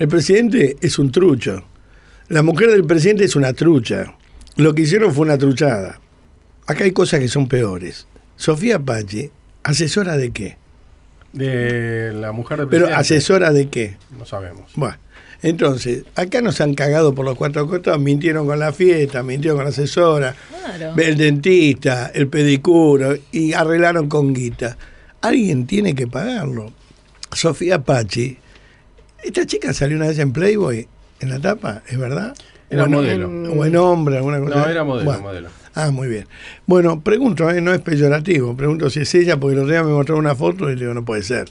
El presidente es un trucho. La mujer del presidente es una trucha. Lo que hicieron fue una truchada. Acá hay cosas que son peores. Sofía Pachi, ¿asesora de qué? De la mujer del presidente? Pero ¿asesora de qué? No sabemos. Bueno, entonces, acá nos han cagado por los cuatro costados, mintieron con la fiesta, mintieron con la asesora, claro. el dentista, el pedicuro, y arreglaron con guita. Alguien tiene que pagarlo. Sofía Pachi esta chica salió una vez en Playboy, en la tapa, ¿es verdad? Era modelo. O en hombre, alguna cosa. No, era modelo, Ah, muy bien. Bueno, pregunto, ¿eh? no es peyorativo, pregunto si es ella, porque el otro día me mostró una foto y digo, no puede ser.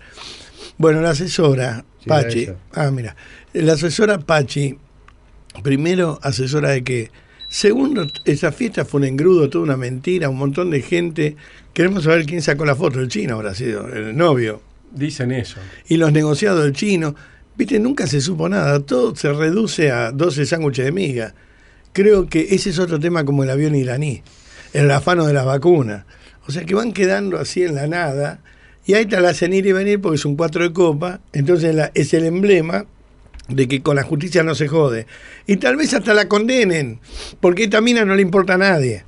Bueno, la asesora, Pachi. Ah, mira. La asesora Pachi, primero asesora de qué. segundo, esa fiesta fue un engrudo, toda una mentira, un montón de gente. Queremos saber quién sacó la foto, el chino habrá sido, el novio. Dicen eso. Y los negociados del chino. Viste, nunca se supo nada, todo se reduce a 12 sándwiches de miga. Creo que ese es otro tema como el avión iraní, el afano de las vacunas. O sea que van quedando así en la nada, y ahí te la ir y venir porque es un cuatro de copa, entonces es el emblema de que con la justicia no se jode. Y tal vez hasta la condenen, porque esta mina no le importa a nadie.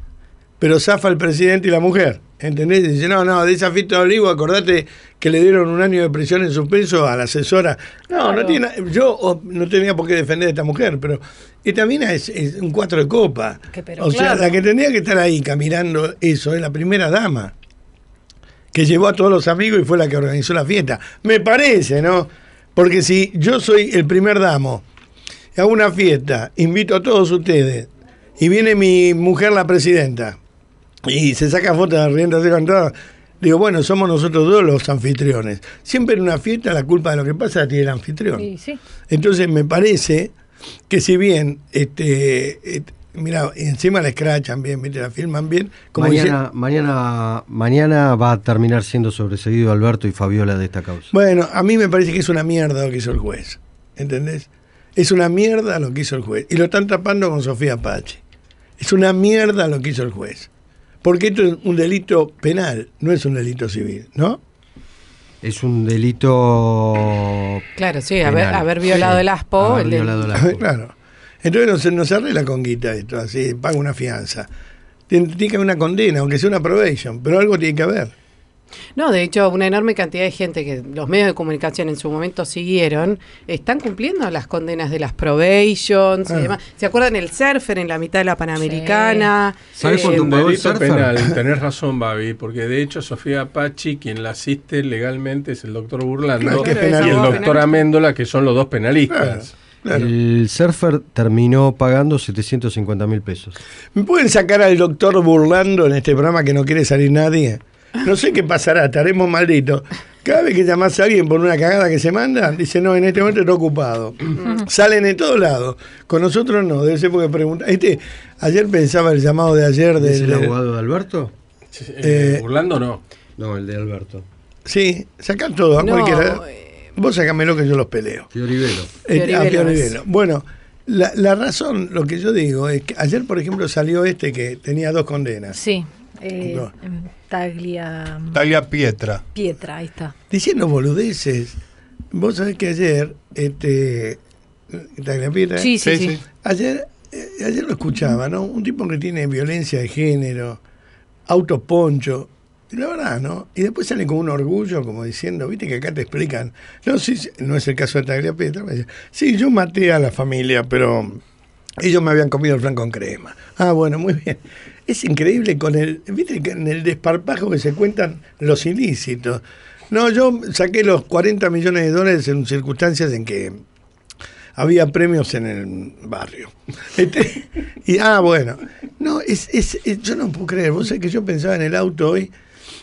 Pero zafa el presidente y la mujer. ¿Entendés? Dice, no, no, de esa fiesta de olivo, acordate que le dieron un año de prisión en suspenso a la asesora. No, no tiene, yo oh, no tenía por qué defender a esta mujer, pero esta mina es, un cuatro de copa. o sea, la que tenía que estar ahí caminando eso es la primera dama, que llevó a todos los amigos y fue la que organizó la fiesta. Me parece, ¿no? Porque si yo soy el primer damo, hago una fiesta, invito a todos ustedes, y viene mi mujer la presidenta, y se saca fotos riendo así con todo. Digo, bueno, somos nosotros dos los anfitriones. Siempre en una fiesta la culpa de lo que pasa la tiene el anfitrión. Sí, sí. Entonces me parece que si bien este, eh, mira, encima la escrachan bien, la filman bien. mañana, mañana, va a terminar siendo sobreseguido Alberto y Fabiola de esta causa. Bueno, a mí me parece que es una mierda lo que hizo el juez. ¿Entendés? Es una mierda lo que hizo el juez. Y lo están tapando con Sofía Pache. Es una mierda lo que hizo el juez. Porque esto es un delito penal, no es un delito civil, ¿no? Es un delito. Claro, sí, haber, haber, violado el ASPO. el Claro. Entonces no se, arregla con guita esto, así, paga una fianza. tiene que haber una condena, aunque sea una probation, pero algo tiene que haber. No, de hecho, una enorme cantidad de gente que los medios de comunicación en su momento siguieron, están cumpliendo las condenas de las probations ah. ¿Se acuerdan el surfer en la mitad de la Panamericana? ¿Sabes eh, un penal, tenés razón, Babi, porque de hecho Sofía Apache, quien la asiste legalmente, es el doctor Burlando y el doctor Améndola, que son los dos penalistas. El surfer terminó pagando 750 mil pesos. ¿Me pueden sacar al doctor burlando en este programa que no quiere salir nadie? No sé qué pasará, estaremos malditos. Cada vez que llamás a alguien por una cagada que se manda, dice, no, en este momento está ocupado. Mm. Salen de todos lados. Con nosotros no, debe ser porque pregunta. Este, ayer pensaba el llamado de ayer del. ¿Es el eh, abogado de Alberto? ¿Burlando eh, eh, no. No, el de Alberto. Sí, sacan todo, a cualquiera. Vos lo que yo los peleo. Fiorivelo. Eh, Bueno, la, la razón, lo que yo digo, es que ayer, por ejemplo, salió este que tenía dos condenas. Sí. Eh, Taglia. Mm, Taglia Pietra. Pietra, está. Diciendo boludeces. Vos sabés que ayer, este. Taglia Pietra. Ayer, eh, ayer lo escuchaba, ¿no? Un tipo que tiene violencia de género, autoponcho. la verdad, ¿no? Y después sale con un orgullo, como diciendo, viste que acá te explican. No, no es el caso de Taglia Pietra. sí, yo maté a la familia, pero ellos me habían comido el flan con crema. Ah, bueno, muy bien. Es increíble con el, viste, en el desparpajo que se cuentan los ilícitos. No, yo saqué los 40 millones de dólares en circunstancias en que había premios en el barrio. Este, y ah, bueno. No, es, es, yo no puedo creer. Vos sabés que yo pensaba en el auto hoy,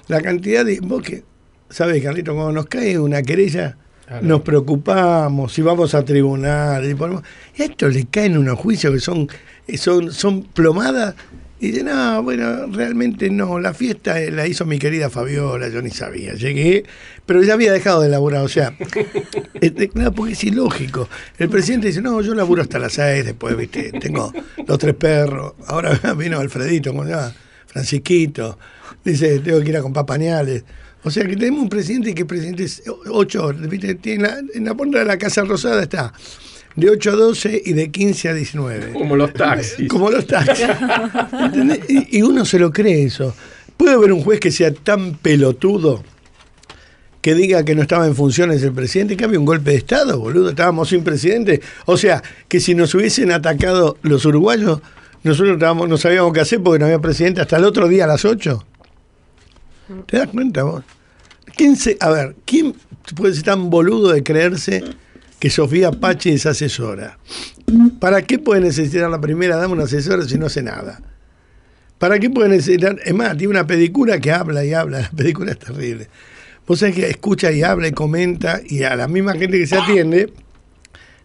la cantidad de. Vos que, sabés, Carlito, cuando nos cae una querella, nos preocupamos, si vamos a tribunal, y a esto le caen unos juicios que son, son, son plomadas y dice, no, bueno, realmente no, la fiesta eh, la hizo mi querida Fabiola, yo ni sabía. Llegué, pero ya había dejado de laburar, o sea, este, porque es ilógico. El presidente dice, no, yo laburo hasta las seis, después, viste, tengo los tres perros. Ahora vino Alfredito, ¿cómo Francisquito, dice, tengo que ir a comprar pañales. O sea, que tenemos un presidente que presidente ocho viste, tiene en la puerta de la Casa Rosada está de 8 a 12 y de 15 a 19. Como los taxis. Como los taxis. y, uno se lo cree eso. ¿Puede haber un juez que sea tan pelotudo? que diga que no estaba en funciones el presidente, que había un golpe de Estado, boludo, estábamos sin presidente. O sea, que si nos hubiesen atacado los uruguayos, nosotros estábamos, no sabíamos qué hacer porque no había presidente hasta el otro día a las 8. ¿Te das cuenta vos? a ver, ¿quién puede ser tan boludo de creerse que Sofía Pache es asesora. ¿Para qué puede necesitar la primera dama una asesora si no hace nada? ¿Para qué puede necesitar? Es más, tiene una película que habla y habla, la pedicura es terrible. Vos sabés que escucha y habla y comenta y a la misma gente que se atiende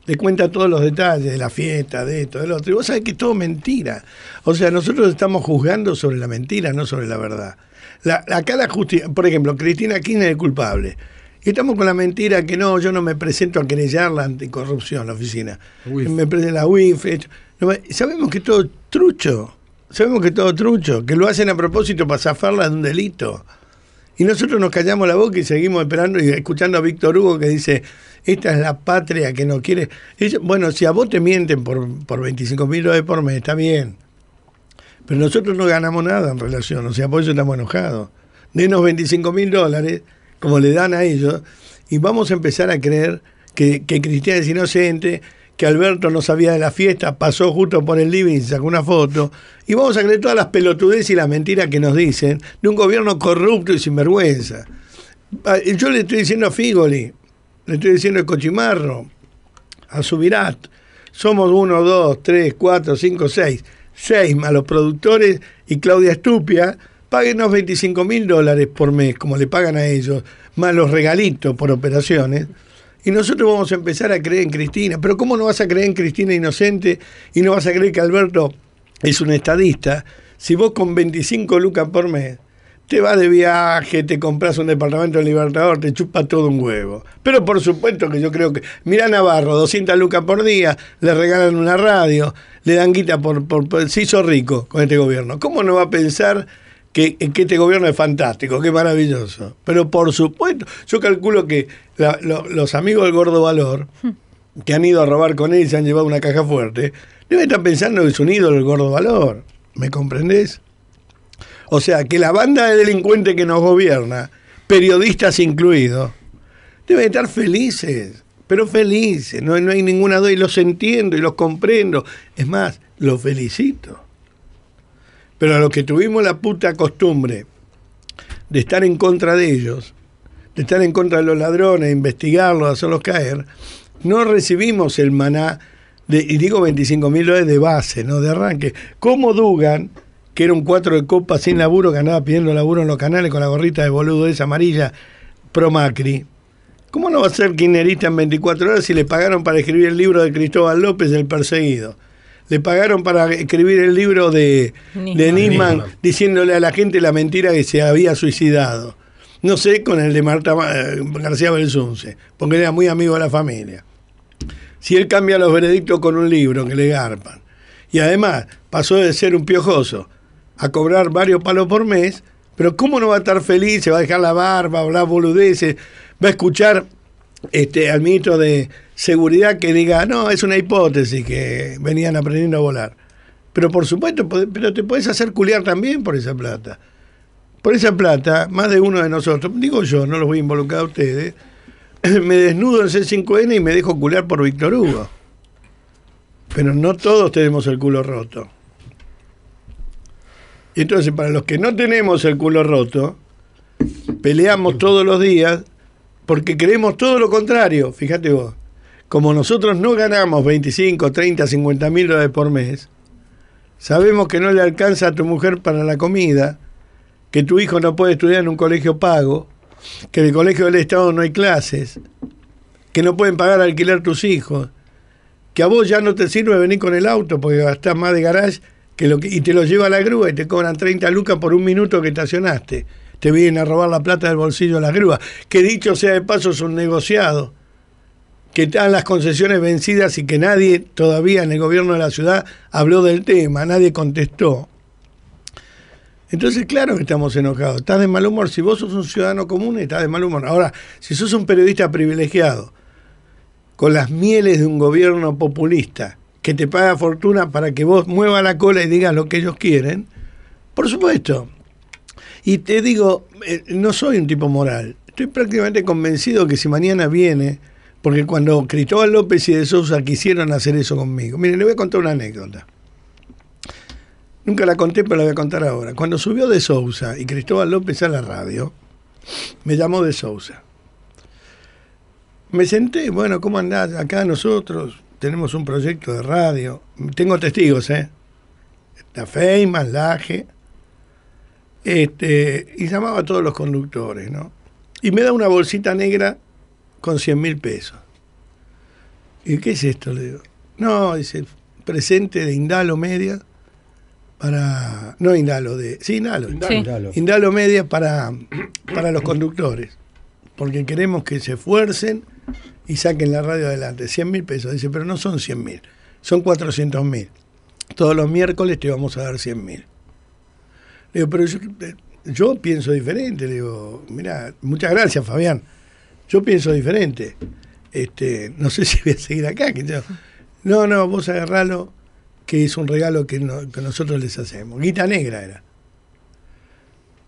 le cuenta todos los detalles de la fiesta, de esto, del otro. Y vos sabés que es todo mentira. O sea, nosotros estamos juzgando sobre la mentira, no sobre la verdad. La, acá la justicia, por ejemplo, Cristina Kirchner es culpable. Y estamos con la mentira que no, yo no me presento a querellar la anticorrupción, la oficina. Me presento la UIF. sabemos que todo trucho, sabemos que todo trucho, que lo hacen a propósito para zafarla de un delito. Y nosotros nos callamos la boca y seguimos esperando y escuchando a Víctor Hugo que dice, esta es la patria que no quiere. bueno, si a vos te mienten por, por 25 mil dólares por mes, está bien. Pero nosotros no ganamos nada en relación, o sea, por eso estamos enojados. Denos 25 mil dólares como le dan a ellos, y vamos a empezar a creer que, Cristian es inocente, que Alberto no sabía de la fiesta, pasó justo por el living y sacó una foto, y vamos a creer todas las pelotudeces y las mentiras que nos dicen de un gobierno corrupto y sinvergüenza. Ah, yo le estoy diciendo a Figoli, le estoy diciendo a Cochimarro, a Subirat, somos uno, dos, tres, cuatro, cinco, seis, seis malos productores y Claudia Estupia, páguenos 25 mil dólares por mes, como le pagan a ellos, más los regalitos por operaciones, y nosotros vamos a empezar a creer en Cristina. Pero ¿cómo no vas a creer en Cristina inocente y no vas a creer que Alberto es un estadista si vos con 25 lucas por mes te vas de viaje, te compras un departamento de Libertador, te chupa todo un huevo. Pero por supuesto que yo creo que. Mirá Navarro, 200 lucas por día, le regalan una radio, le dan guita por, por, por. Se hizo rico con este gobierno. ¿Cómo no va a pensar que, este gobierno es fantástico, qué maravilloso. Pero por supuesto, yo calculo que los amigos del Gordo Valor, que han ido a robar con él y se han llevado una caja fuerte, deben estar pensando que es un ídolo el Gordo Valor. ¿Me comprendés? O sea, que la banda de delincuentes que nos gobierna, periodistas incluidos, deben estar felices, pero felices, no, no hay ninguna duda y los entiendo y los comprendo. Es más, los felicito. Pero a los que tuvimos la puta costumbre de estar en contra de ellos, de estar en contra de los ladrones, investigarlos, hacerlos caer, no recibimos el maná, de, y digo 25 mil dólares de base, no de arranque. ¿Cómo Dugan, que era un cuatro de copa sin laburo, que andaba pidiendo laburo en los canales con la gorrita de boludo esa amarilla, pro Macri. ¿Cómo no va a ser kinerista en 24 horas si le pagaron para escribir el libro de Cristóbal López, El Perseguido? le pagaron para escribir el libro de, Nisman diciéndole a la gente la mentira que se había suicidado. No sé con el de Marta eh, García Belsunce, porque era muy amigo de la familia. Si él cambia los veredictos con un libro que le garpan. Y además pasó de ser un piojoso a cobrar varios palos por mes, pero ¿cómo no va a estar feliz? Se va a dejar la barba, hablar boludeces, va a escuchar este, al ministro de, seguridad que diga, no, es una hipótesis que venían aprendiendo a volar. Pero por supuesto, pero te puedes hacer culiar también por esa plata. Por esa plata, más de uno de nosotros, digo yo, no los voy a involucrar a ustedes, me desnudo en C5N y me dejo culiar por Víctor Hugo. Pero no todos tenemos el culo roto. Y entonces, para los que no tenemos el culo roto, peleamos todos los días porque creemos todo lo contrario, fíjate vos como nosotros no ganamos 25, 30, 50 mil dólares por mes, sabemos que no le alcanza a tu mujer para la comida, que tu hijo no puede estudiar en un colegio pago, que en el colegio del Estado no hay clases, que no pueden pagar alquilar tus hijos, que a vos ya no te sirve venir con el auto porque gastás más de garage que lo y te lo lleva a la grúa y te cobran 30 lucas por un minuto que estacionaste. Te vienen a robar la plata del bolsillo a la grúa. que dicho sea de paso es un negociado que están las concesiones vencidas y que nadie todavía en el gobierno de la ciudad habló del tema, nadie contestó. Entonces, claro que estamos enojados, estás de mal humor. Si vos sos un ciudadano común, estás de mal humor. Ahora, si sos un periodista privilegiado, con las mieles de un gobierno populista, que te paga fortuna para que vos muevas la cola y digas lo que ellos quieren, por supuesto. Y te digo, eh, no soy un tipo moral. Estoy prácticamente convencido que si mañana viene porque cuando Cristóbal López y de Sousa quisieron hacer eso conmigo, miren, le voy a contar una anécdota. Nunca la conté, pero la voy a contar ahora. Cuando subió de Sousa y Cristóbal López a la radio, me llamó de Sousa. Me senté, bueno, ¿cómo andás? Acá nosotros tenemos un proyecto de radio. Tengo testigos, ¿eh? La Feynman, Laje. Este, y llamaba a todos los conductores, ¿no? Y me da una bolsita negra con 100 mil pesos. ¿Y qué es esto? Le digo. No, dice, presente de Indalo Media para. No Indalo, de. Sí, Indalo. Indalo. Indalo. Media para, para los conductores. Porque queremos que se esfuercen y saquen la radio adelante. 100 mil pesos. Dice, pero no son 100 mil, son 400 mil. Todos los miércoles te vamos a dar 100 mil. Le digo, pero yo, yo pienso diferente. Le digo, mira, muchas gracias, Fabián yo pienso diferente. Este, no sé si voy a seguir acá. no, no, vos agarralo, que es un regalo que, nosotros les hacemos. Guita negra era.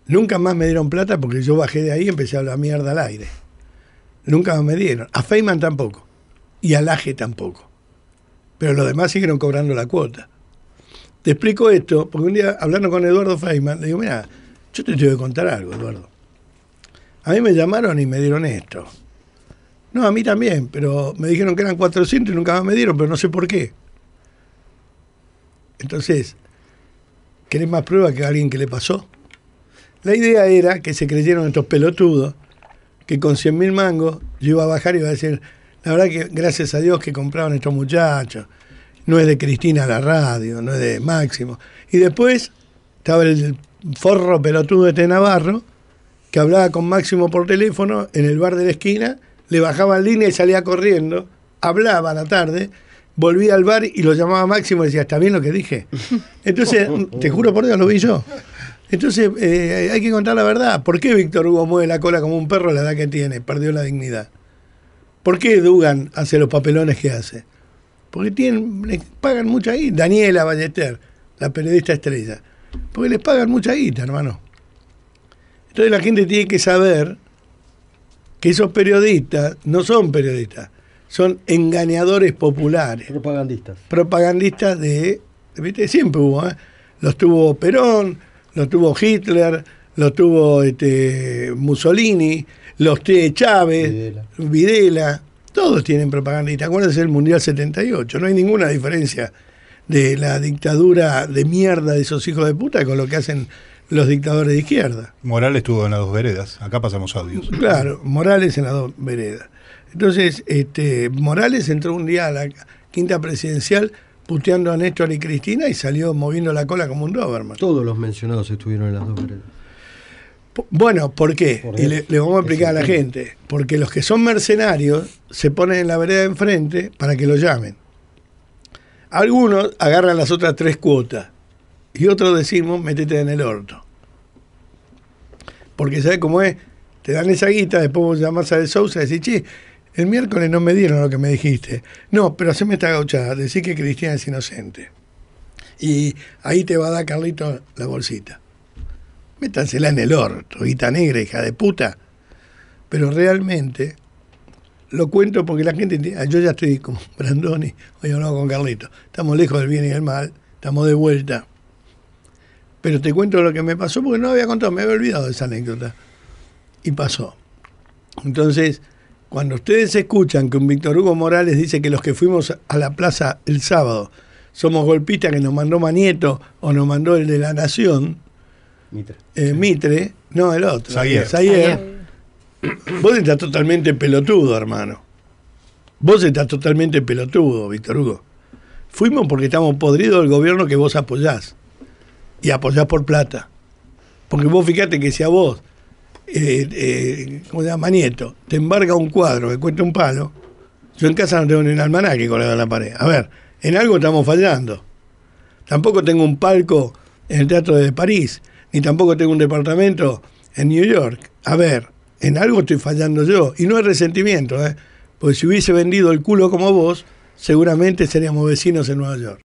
Nunca más me dieron plata porque yo bajé de ahí y empecé a hablar mierda al aire. Nunca más me dieron. A Feynman tampoco. Y a Laje tampoco. Pero los demás siguieron cobrando la cuota. Te explico esto, porque un día hablando con Eduardo Feynman, le digo, mira, yo te tengo que contar algo, Eduardo. A mí me llamaron y me dieron esto. No, a mí también, pero me dijeron que eran 400 y nunca más me dieron, pero no sé por qué. Entonces, ¿querés más pruebas que a alguien que le pasó? La idea era que se creyeron estos pelotudos que con 100 mil mangos yo iba a bajar y iba a decir, la verdad que gracias a Dios que compraron estos muchachos, no es de Cristina la radio, no es de Máximo. Y después estaba el forro pelotudo de este Navarro, que hablaba con Máximo por teléfono en el bar de la esquina, le bajaba en línea y salía corriendo, hablaba a la tarde, volvía al bar y lo llamaba Máximo y decía, ¿está bien lo que dije? Entonces, oh. te juro por Dios, lo vi yo. Entonces, eh, hay que contar la verdad. ¿Por qué Víctor Hugo mueve la cola como un perro a la edad que tiene? Perdió la dignidad. ¿Por qué Dugan hace los papelones que hace? Porque tienen, pagan mucha guita. Daniela Ballester, la periodista estrella. Porque les pagan mucha guita, hermano. Entonces la gente tiene que saber que esos periodistas no son periodistas, son engañadores populares. Propagandistas. Propagandistas de... ¿viste? Siempre hubo, ¿eh? Los tuvo Perón, los tuvo Hitler, los tuvo este, Mussolini, los tuvo Chávez, Videla. Todos tienen propagandistas. Acuérdense el Mundial 78. No hay ninguna diferencia de la dictadura de mierda de esos hijos de puta con lo que hacen los dictadores de izquierda. Morales estuvo en las dos veredas, acá pasamos audios. Claro, Morales en las dos veredas. Entonces, este, Morales entró un día a la quinta presidencial puteando a Néstor y Cristina y salió moviendo la cola como un Doberman. Todos los mencionados estuvieron en las dos veredas. Bueno, ¿por qué? y le, vamos a explicar a la gente. Porque los que son mercenarios se ponen en la vereda de enfrente para que lo llamen. Algunos agarran las otras tres cuotas y otro decimos, métete en el orto. Porque ¿sabes cómo es? Te dan esa guita, después vos llamás a De Sousa y decís, che, el miércoles no me dieron lo que me dijiste. No, pero me esta gauchada, Decís que Cristina es inocente. Y ahí te va a dar Carlito la bolsita. Métansela en el orto, guita negra, hija de puta. Pero realmente lo cuento porque la gente, ah, yo ya estoy como Brandoni, hoy no con Carlito, estamos lejos del bien y del mal, estamos de vuelta. Pero te cuento lo que me pasó porque no había contado, me había olvidado de esa anécdota. Y pasó. Entonces, cuando ustedes escuchan que un Víctor Hugo Morales dice que los que fuimos a la plaza el sábado somos golpistas que nos mandó Manieto o nos mandó el de la Nación, Mitre, eh, no el otro, Zayer. Vos estás totalmente pelotudo, hermano. Vos estás totalmente pelotudo, Víctor Hugo. Fuimos porque estamos podridos del gobierno que vos apoyás y apoyás por plata. Porque vos fíjate que si a vos, como eh, eh, ¿cómo se llama? Nieto, te embarga un cuadro que cuesta un palo, yo en casa no tengo ni un almanaque colgado en la pared. A ver, en algo estamos fallando. Tampoco tengo un palco en el Teatro de París, ni tampoco tengo un departamento en New York. A ver, en algo estoy fallando yo. Y no es resentimiento, ¿eh? porque si hubiese vendido el culo como vos, seguramente seríamos vecinos en Nueva York.